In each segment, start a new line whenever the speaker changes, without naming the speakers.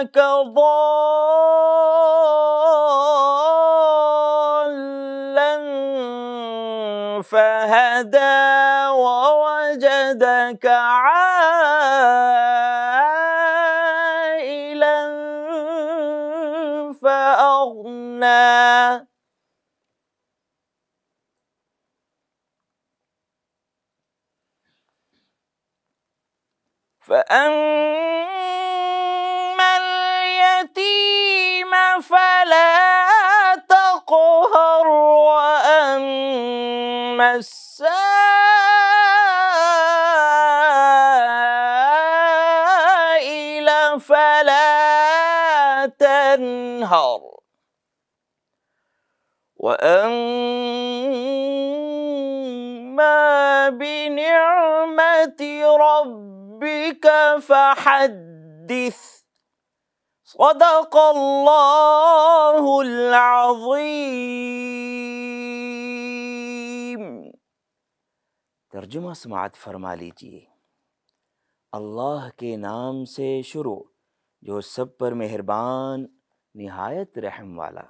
إنك ضالا فهدى ووجدك عائلا فأغنى فأنت السائل فلا تنهر وأما بنعمة ربك فحدث صدق الله العظيم
तर्जुमा समात फरमा लीजिए अल्लाह के नाम से शुरू जो सब पर मेहरबान नहायत रहम वाला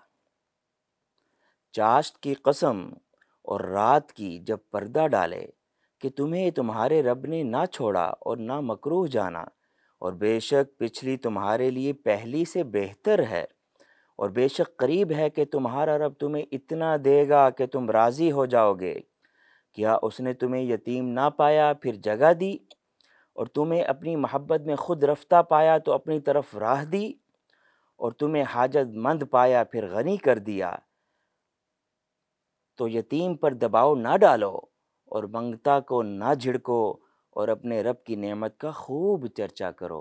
चाश्त की कसम और रात की जब पर्दा डाले कि तुम्हें तुम्हारे रब ने ना छोड़ा और ना मकरूह जाना और बेशक पिछली तुम्हारे लिए पहली से बेहतर है और बेशक करीब है कि तुम्हारा रब तुम्हें इतना देगा कि तुम राज़ी हो जाओगे क्या उसने तुम्हें यतीम ना पाया फिर जगह दी और तुम्हें अपनी महब्बत में ख़ुद रफ्ता पाया तो अपनी तरफ राह दी और तुम्हें हाजत मंद पाया फिर गनी कर दिया तो यतीम पर दबाव ना डालो और मंगता को ना झिड़को और अपने रब की नेमत का खूब चर्चा करो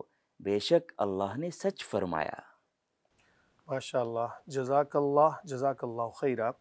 बेशक अल्लाह ने सच फरमाया
माशा जजाकल्ला जजाकल्ला खैरा